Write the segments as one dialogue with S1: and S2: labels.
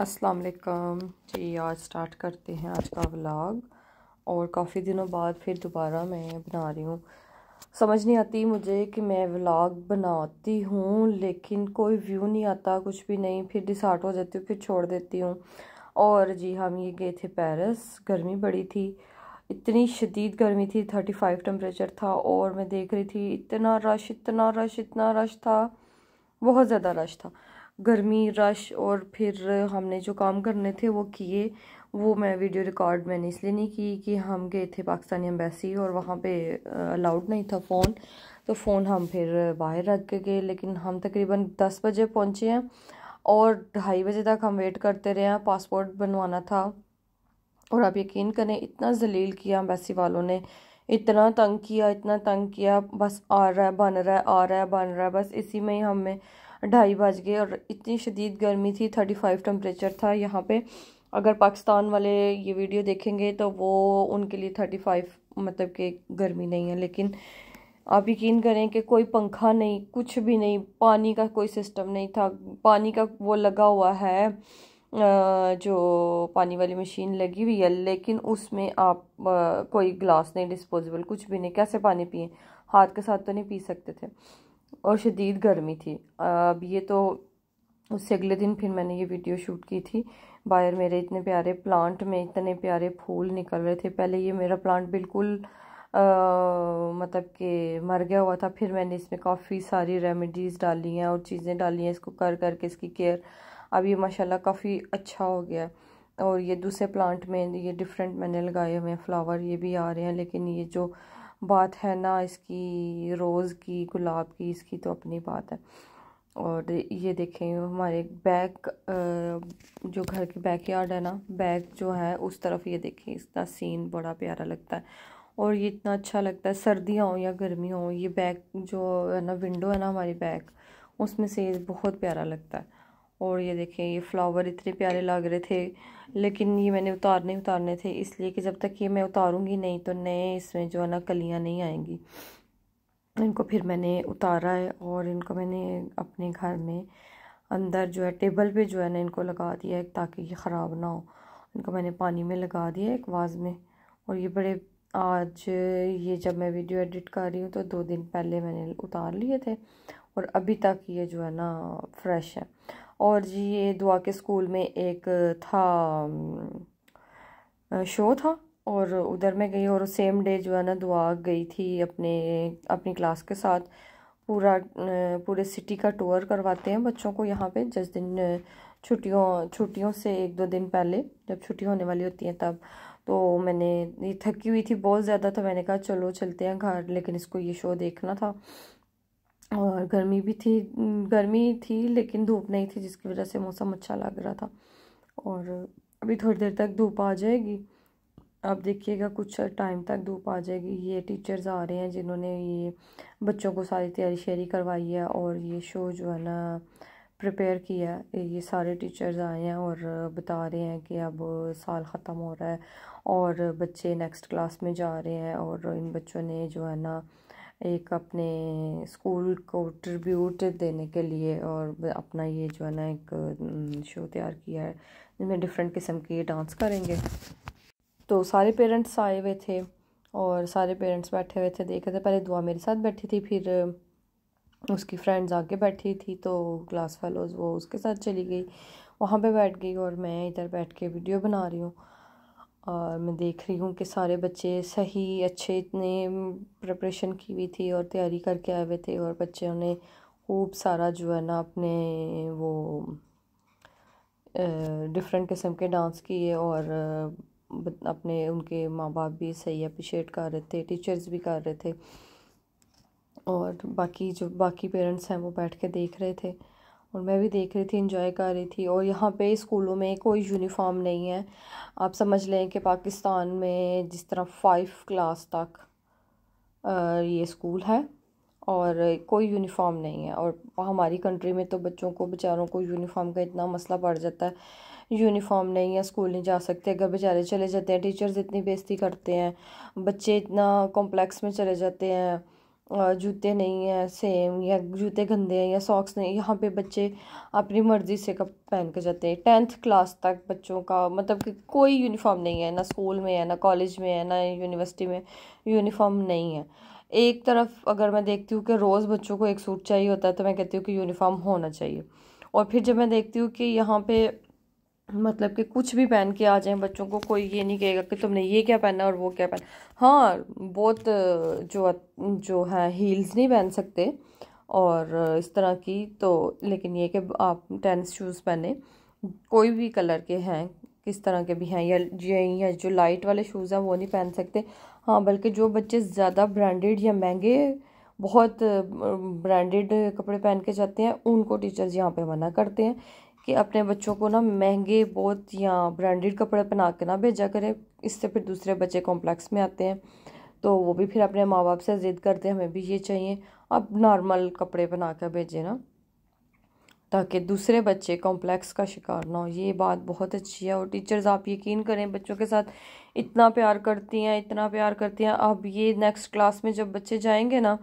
S1: अस्सलाम वालेकुम जी आज स्टार्ट करते हैं आज का व्लॉग और काफ़ी दिनों बाद फिर दोबारा मैं बना रही हूँ समझ नहीं आती मुझे कि मैं व्लॉग बनाती हूँ लेकिन कोई व्यू नहीं आता कुछ भी नहीं फिर डिसार्ट हो जाती हूँ फिर छोड़ देती हूँ और जी हम ये गए थे पेरिस गर्मी बड़ी थी इतनी शदीद गर्मी थी थर्टी फाइव टेम्परेचर था और मैं देख रही थी इतना रश इतना रश इतना रश था बहुत ज़्यादा रश था गर्मी रश और फिर हमने जो काम करने थे वो किए वो मैं वीडियो रिकॉर्ड मैंने इसलिए नहीं की कि हम गए थे पाकिस्तानी एम्बेसी और वहाँ पे अलाउड नहीं था फ़ोन तो फ़ोन हम फिर बाहर रख के गए लेकिन हम तकरीबन दस बजे पहुँचे हैं और ढाई बजे तक हम वेट करते रहे हैं पासपोर्ट बनवाना था और आप यकीन करें इतना जलील किया अम्बेसी वालों ने इतना तंग किया इतना तंग किया बस आ रहा है बन रहा है आ रहा है बन रहा है बस इसी में ही हमें ढाई बज गए और इतनी शदीद गर्मी थी थर्टी फाइव टम्परेचर था यहाँ पे अगर पाकिस्तान वाले ये वीडियो देखेंगे तो वो उनके लिए थर्टी फाइव मतलब कि गर्मी नहीं है लेकिन आप यकीन करें कि कोई पंखा नहीं कुछ भी नहीं पानी का कोई सिस्टम नहीं था पानी का वो लगा हुआ है जो पानी वाली मशीन लगी हुई है लेकिन उसमें आप कोई ग्लास नहीं डिस्पोजेबल कुछ भी नहीं कैसे पानी पिए हाथ के साथ तो नहीं पी सकते थे और शदीद गर्मी थी अब ये तो उससे अगले दिन फिर मैंने ये वीडियो शूट की थी बाहर मेरे इतने प्यारे प्लांट में इतने प्यारे फूल निकल रहे थे पहले ये मेरा प्लांट बिल्कुल आ, मतलब कि मर गया हुआ था फिर मैंने इसमें काफ़ी सारी रेमेडीज़ डाली हैं और चीज़ें डाली हैं इसको कर करके इसकी केयर अब ये माशाल्लाह काफ़ी अच्छा हो गया है और ये दूसरे प्लांट में ये डिफरेंट मैंने लगाए हुए हैं फ्लावर ये भी आ रहे हैं लेकिन ये जो बात है ना इसकी रोज़ की गुलाब की इसकी तो अपनी बात है और ये देखें हमारे बैक जो घर की बैक यार्ड है ना बैक जो है उस तरफ ये देखें इसका सीन बड़ा प्यारा लगता है और ये इतना अच्छा लगता है सर्दियाँ हों या गर्मी हो ये बैक जो है ना विंडो है ना हमारी बैक उसमें से बहुत प्यारा लगता है और ये देखें ये फ्लावर इतने प्यारे लग रहे थे लेकिन ये मैंने उतारने उतारने थे इसलिए कि जब तक ये मैं उतारूँगी नहीं तो नए इसमें जो है ना कलियाँ नहीं आएंगी इनको फिर मैंने उतारा है और इनको मैंने अपने घर में अंदर जो है टेबल पे जो है ना इनको लगा दिया है ताकि ये ख़राब ना हो इनको मैंने पानी में लगा दिया एक वाज में और ये बड़े आज ये जब मैं वीडियो एडिट कर रही हूँ तो दो दिन पहले मैंने उतार लिए थे और अभी तक ये जो है ना फ्रेश है और जी ये दुआ के स्कूल में एक था शो था और उधर मैं गई और सेम डे जो है ना दुआ गई थी अपने अपनी क्लास के साथ पूरा पूरे सिटी का टूर करवाते हैं बच्चों को यहाँ पे जिस दिन छुट्टियों छुट्टियों से एक दो दिन पहले जब छुट्टी होने वाली होती हैं तब तो मैंने ये थकी हुई थी बहुत ज़्यादा तो मैंने कहा चलो चलते हैं घर लेकिन इसको ये शो देखना था और गर्मी भी थी गर्मी थी लेकिन धूप नहीं थी जिसकी वजह से मौसम अच्छा लग रहा था और अभी थोड़ी देर तक धूप आ जाएगी आप देखिएगा कुछ टाइम तक धूप आ जाएगी ये टीचर्स आ रहे हैं जिन्होंने ये बच्चों को सारी तैयारी शेयरी करवाई है और ये शो जो है ना प्रिपेयर किया है ये सारे टीचर्स आए हैं और बता रहे हैं कि अब साल ख़त्म हो रहा है और बच्चे नेक्स्ट क्लास में जा रहे हैं और इन बच्चों ने जो है ना एक अपने स्कूल को ट्रिब्यूट देने के लिए और अपना ये जो है ना एक शो तैयार किया है जिसमें डिफरेंट किस्म के डांस करेंगे तो सारे पेरेंट्स आए हुए थे और सारे पेरेंट्स बैठे हुए थे रहे थे पहले दुआ मेरे साथ बैठी थी फिर उसकी फ्रेंड्स आगे बैठी थी तो क्लास फेलोज़ वो उसके साथ चली गई वहाँ पे बैठ गई और मैं इधर बैठ के वीडियो बना रही हूँ और मैं देख रही हूँ कि सारे बच्चे सही अच्छे इतने प्रिपरेशन की हुई थी और तैयारी करके आए हुए थे और बच्चों ने खूब सारा जो है ना अपने वो डिफरेंट किस्म के डांस किए और अपने उनके माँ बाप भी सही अप्रिशिएट कर रहे थे टीचर्स भी कर रहे थे और बाकी जो बाकी पेरेंट्स हैं वो बैठ के देख रहे थे और मैं भी देख रही थी इंजॉय कर रही थी और यहाँ पे स्कूलों में कोई यूनिफॉर्म नहीं है आप समझ लें कि पाकिस्तान में जिस तरह फाइव क्लास तक ये स्कूल है और कोई यूनिफॉर्म नहीं है और हमारी कंट्री में तो बच्चों को बेचारों को यूनिफॉर्म का इतना मसला पड़ जाता है यूनिफॉर्म नहीं है स्कूल नहीं जा सकते अगर बेचारे चले जाते हैं टीचर्स इतनी बेइज्जती करते हैं बच्चे इतना कॉम्प्लेक्स में चले जाते हैं जूते नहीं है सेम या जूते गंदे हैं या सॉक्स नहीं यहाँ पे बच्चे अपनी मर्ज़ी से कब पहन के जाते हैं टेंथ क्लास तक बच्चों का मतलब कि कोई यूनिफॉर्म नहीं है ना स्कूल में है ना कॉलेज में है ना यूनिवर्सिटी में यूनिफॉर्म नहीं है एक तरफ अगर मैं देखती हूँ कि रोज़ बच्चों को एक सूट चाहिए होता है तो मैं कहती हूँ कि यूनिफॉर्म होना चाहिए और फिर जब मैं देखती हूँ कि यहाँ पर मतलब कि कुछ भी पहन के आ जाए बच्चों को कोई ये नहीं कहेगा कि तुमने ये क्या पहना और वो क्या पहना हाँ बहुत जो जो है हील्स नहीं पहन सकते और इस तरह की तो लेकिन ये कि आप टेनिस शूज़ पहने कोई भी कलर के हैं किस तरह के भी हैं या या जो लाइट वाले शूज़ हैं वो नहीं पहन सकते हाँ बल्कि जो बच्चे ज़्यादा ब्रांडेड या महंगे बहुत ब्रांडेड कपड़े पहन के जाते हैं उनको टीचर्स यहाँ पे मना करते हैं कि अपने बच्चों को ना महंगे बहुत या ब्रांडेड कपड़े पहना के ना भेजा करें इससे फिर दूसरे बच्चे कॉम्प्लेक्स में आते हैं तो वो भी फिर अपने माँ बाप से ज़िद करते हैं हमें भी ये चाहिए अब नॉर्मल कपड़े बना कर भेजें ना ताकि दूसरे बच्चे कॉम्प्लेक्स का शिकार ना हो ये बात बहुत अच्छी है और टीचर्स आप यकीन करें बच्चों के साथ इतना प्यार करती हैं इतना प्यार करती हैं अब ये नेक्स्ट क्लास में जब बच्चे जाएंगे ना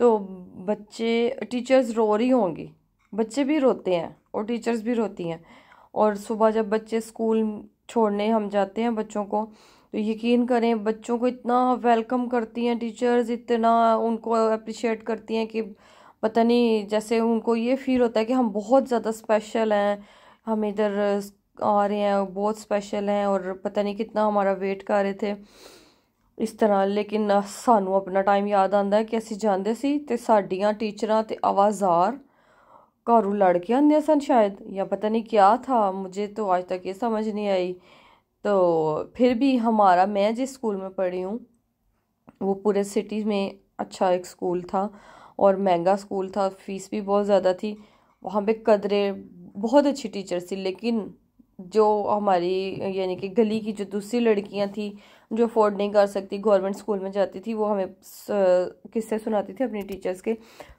S1: तो बच्चे टीचर्स रो रही होंगी बच्चे भी रोते हैं और टीचर्स भी रोती हैं और सुबह जब बच्चे स्कूल छोड़ने हम जाते हैं बच्चों को तो यकीन करें बच्चों को इतना वेलकम करती हैं टीचर्स इतना उनको अप्रिशिएट करती हैं कि पता नहीं जैसे उनको ये फील होता है कि हम बहुत ज़्यादा स्पेशल हैं हम इधर आ रहे हैं बहुत स्पेशल हैं और पता नहीं कितना हमारा वेट कर रहे थे ਇਸ ਤਰ੍ਹਾਂ ਲੇਕਿਨ ਸਾਨੂੰ ਆਪਣਾ ਟਾਈਮ ਯਾਦ ਆਂਦਾ ਕਿ ਅਸੀਂ ਜਾਂਦੇ ਸੀ तो साढ़िया टीचर तो आवाजार कारू लड़के अंधे सन शायद या पता नहीं क्या था मुझे तो आज तक ये समझ नहीं आई तो फिर भी हमारा मैं जिस स्कूल में पढ़ी हूँ वो पूरे सिटी में अच्छा एक स्कूल था और महंगा स्कूल था फीस भी बहुत ज़्यादा थी वहाँ पे कदरे बहुत अच्छी टीचर्स थी लेकिन जो हमारी यानी कि गली की जो दूसरी लड़कियाँ थी जो अफोर्ड नहीं कर सकती गवर्नमेंट स्कूल में जाती थी वो हमें किस्से सुनाती थी अपने टीचर्स के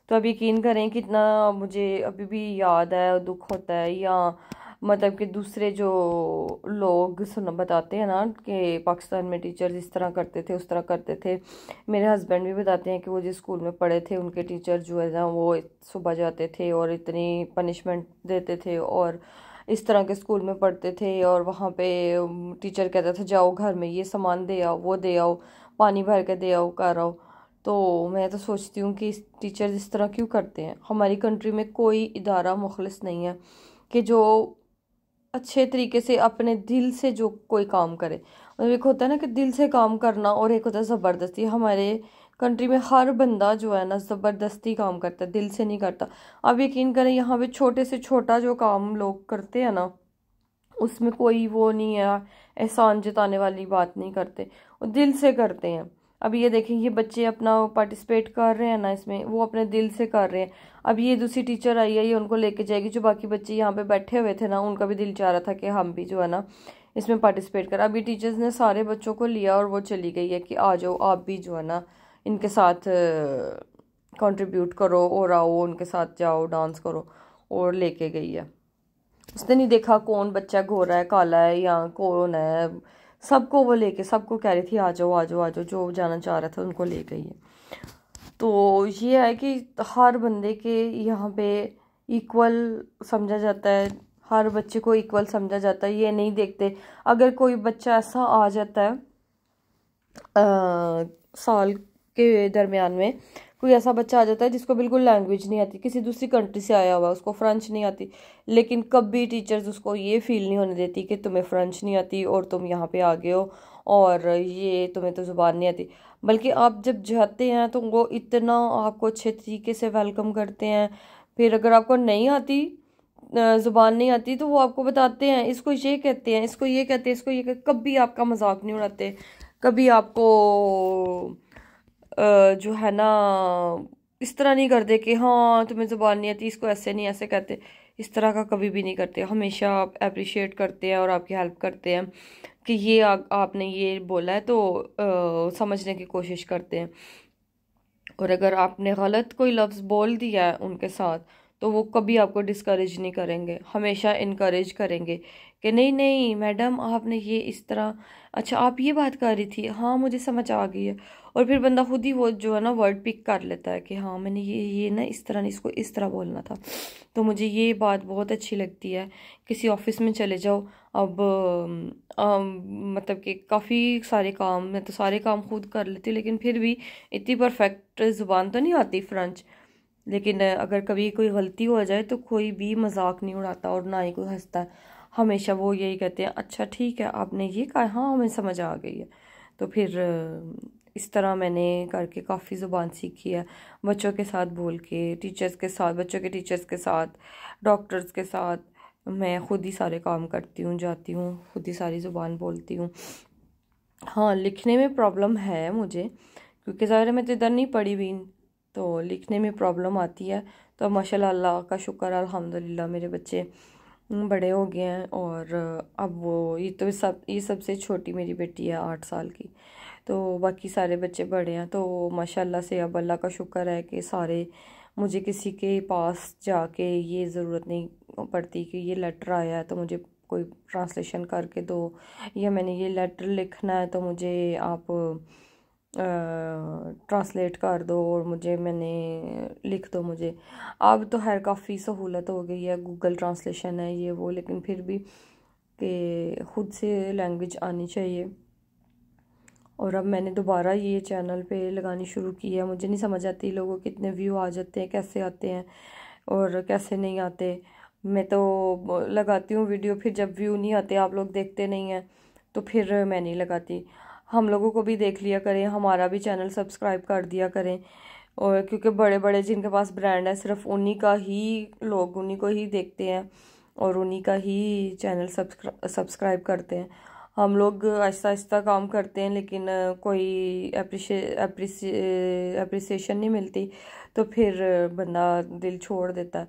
S1: तो अब यकीन करें कितना मुझे अभी भी याद है दुख होता है या मतलब कि दूसरे जो लोग सुन बताते हैं ना कि पाकिस्तान में टीचर्स इस तरह करते थे उस तरह करते थे मेरे हस्बैंड भी बताते हैं कि वो जिस स्कूल में पढ़े थे उनके टीचर जो है ना वो सुबह जाते थे और इतनी पनिशमेंट देते थे और इस तरह के स्कूल में पढ़ते थे और वहाँ पे टीचर um, कहता था जाओ घर में ये सामान दे आओ वो दे आओ पानी भर के दे आओ कर आओ तो मैं तो सोचती हूँ कि इस टीचर इस तरह क्यों करते हैं हमारी कंट्री में कोई इदारा मुखलस नहीं है कि जो अच्छे तरीके से अपने दिल से जो कोई काम करे मतलब एक होता है ना कि दिल से काम करना और एक होता है ज़बरदस्ती हमारे कंट्री में हर बंदा जो है ना ज़बरदस्ती काम करता है दिल से नहीं करता अब यकीन करें यहाँ पे छोटे से छोटा जो काम लोग करते हैं ना उसमें कोई वो नहीं है एहसान जताने वाली बात नहीं करते और दिल से करते हैं अब ये देखें ये बच्चे अपना पार्टिसिपेट कर रहे हैं ना इसमें वो अपने दिल से कर रहे हैं अब ये दूसरी टीचर आई है ये उनको लेके जाएगी जो बाकी बच्चे यहाँ पे बैठे हुए थे ना उनका भी दिल चाह रहा था कि हम भी जो है ना इसमें पार्टिसिपेट कर अभी टीचर्स ने सारे बच्चों को लिया और वो चली गई है कि आ जाओ आप भी जो है ना इनके साथ कॉन्ट्रीब्यूट करो और आओ उनके साथ जाओ डांस करो और लेके गई है उसने नहीं देखा कौन बच्चा घोरा है काला है या कौन है सबको वो लेके सबको कह रही थी आ जाओ आ जाओ आ जाओ जो जाना चाह रहा था उनको ले गई है तो ये है कि हर बंदे के यहाँ पे इक्वल समझा जाता है हर बच्चे को इक्वल समझा जाता है ये नहीं देखते अगर कोई बच्चा ऐसा आ जाता है आ, साल के दरमियान में कोई ऐसा बच्चा आ जाता है जिसको बिल्कुल लैंग्वेज नहीं आती किसी दूसरी कंट्री से आया हुआ उसको फ्रेंच नहीं आती लेकिन कभी टीचर्स उसको ये फील नहीं होने देती कि तुम्हें फ्रेंच नहीं आती और तुम यहाँ पे आ गए हो और ये तुम्हें तो ज़ुबान नहीं आती बल्कि आप जब जाते हैं तो वो इतना आपको अच्छे तरीके से वेलकम करते हैं फिर अगर आपको नहीं आती ज़ुबान नहीं आती तो वो आपको बताते हैं इसको ये कहते हैं इसको ये कहते हैं इसको ये कभी आपका मजाक नहीं उड़ाते कभी आपको जो है ना इस तरह नहीं करते कि हाँ तुम्हें ज़ुबान नहीं आती इसको ऐसे नहीं ऐसे कहते इस तरह का कभी भी नहीं करते हमेशा आप अप्रिशिएट करते हैं और आपकी हेल्प करते हैं कि ये आ, आपने ये बोला है तो आ, समझने की कोशिश करते हैं और अगर आपने गलत कोई लफ्ज़ बोल दिया है उनके साथ तो वो कभी आपको डिस्करेज नहीं करेंगे हमेशा इनक्रेज करेंगे कि नहीं नहीं मैडम आपने ये इस तरह अच्छा आप ये बात कर रही थी हाँ मुझे समझ आ गई है और फिर बंदा खुद ही वो जो है ना वर्ड पिक कर लेता है कि हाँ मैंने ये ये ना इस तरह नहीं इसको इस तरह बोलना था तो मुझे ये बात बहुत अच्छी लगती है किसी ऑफिस में चले जाओ अब आ, मतलब कि काफ़ी सारे काम मैं तो सारे काम खुद कर लेती हूँ लेकिन फिर भी इतनी परफेक्ट ज़ुबान तो नहीं आती फ्रेंच लेकिन अगर कभी कोई गलती हो जाए तो कोई भी मजाक नहीं उड़ाता और ना ही कोई हंसता है हमेशा वो यही कहते हैं अच्छा ठीक है आपने ये कहा हाँ हमें समझ आ गई है तो फिर इस तरह मैंने करके काफ़ी ज़ुबान सीखी है बच्चों के साथ बोल के टीचर्स के साथ बच्चों के टीचर्स के साथ डॉक्टर्स के साथ मैं खुद ही सारे काम करती हूँ जाती हूँ खुद ही सारी ज़ुबान बोलती हूँ हाँ लिखने में प्रॉब्लम है मुझे क्योंकि ज़ाहिर मैं तो इधर नहीं पढ़ी हुई तो लिखने में प्रॉब्लम आती है तो माशा का शुक्र अल्हम्दुलिल्लाह मेरे बच्चे बड़े हो गए हैं और अब वो ये तो सब ये सबसे छोटी मेरी बेटी है आठ साल की तो बाकी सारे बच्चे बड़े हैं तो माशाल्लाह से अब अल्लाह का शुक्र है कि सारे मुझे किसी के पास जाके ये ज़रूरत नहीं पड़ती कि ये लेटर आया है तो मुझे कोई ट्रांसलेशन करके दो या मैंने ये लेटर लिखना है तो मुझे आप ट्रांसलेट कर दो और मुझे मैंने लिख दो मुझे अब तो हर काफ़ी सहूलत हो गई है गूगल ट्रांसलेशन है ये वो लेकिन फिर भी कि ख़ुद से लैंग्वेज आनी चाहिए और अब मैंने दोबारा ये चैनल पे लगानी शुरू की है मुझे नहीं समझ आती लोगों कितने व्यू आ जाते हैं कैसे आते हैं और कैसे नहीं आते मैं तो लगाती हूँ वीडियो फिर जब व्यू नहीं आते आप लोग देखते नहीं हैं तो फिर मैं नहीं लगाती हम लोगों को भी देख लिया करें हमारा भी चैनल सब्सक्राइब कर दिया करें और क्योंकि बड़े बड़े जिनके पास ब्रांड है सिर्फ उन्हीं का ही लोग उन्हीं को ही देखते हैं और उन्हीं का ही चैनल सब्सक्राइब करते हैं हम लोग आहिस्ता आहिस्ता काम करते हैं लेकिन कोई अप्रिशिएशन नहीं मिलती तो फिर बंदा दिल छोड़ देता है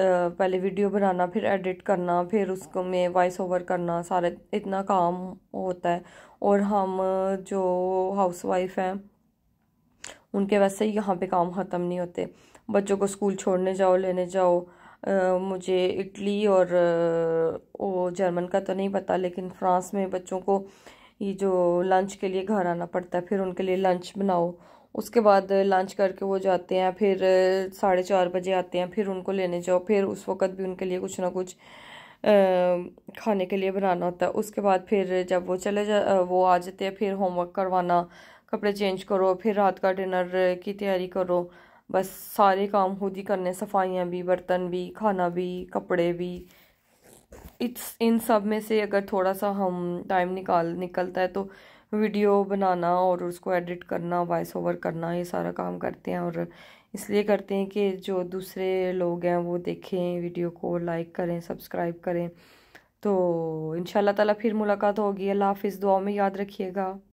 S1: पहले वीडियो बनाना फिर एडिट करना फिर उसको में वॉइस ओवर करना सारे इतना काम होता है और हम जो हाउस वाइफ हैं उनके वैसे ही यहाँ पे काम ख़त्म नहीं होते बच्चों को स्कूल छोड़ने जाओ लेने जाओ Uh, मुझे इटली और वो जर्मन का तो नहीं पता लेकिन फ्रांस में बच्चों को ये जो लंच के लिए घर आना पड़ता है फिर उनके लिए लंच बनाओ उसके बाद लंच करके वो जाते हैं फिर साढ़े चार बजे आते हैं फिर उनको लेने जाओ फिर उस वक़्त भी उनके लिए कुछ ना कुछ खाने के लिए बनाना होता है उसके बाद फिर जब वो चले जा वो आ जाते हैं फिर होमवर्क करवाना कपड़े चेंज करो फिर रात का डिनर की तैयारी करो बस सारे काम खुद ही करने सफाइयाँ भी बर्तन भी खाना भी कपड़े भी इस इन सब में से अगर थोड़ा सा हम टाइम निकाल निकलता है तो वीडियो बनाना और उसको एडिट करना वॉइस ओवर करना ये सारा काम करते हैं और इसलिए करते हैं कि जो दूसरे लोग हैं वो देखें वीडियो को लाइक करें सब्सक्राइब करें तो इन ताला फिर मुलाकात होगी अल्लाह हाफिज़ दुआ में याद रखिएगा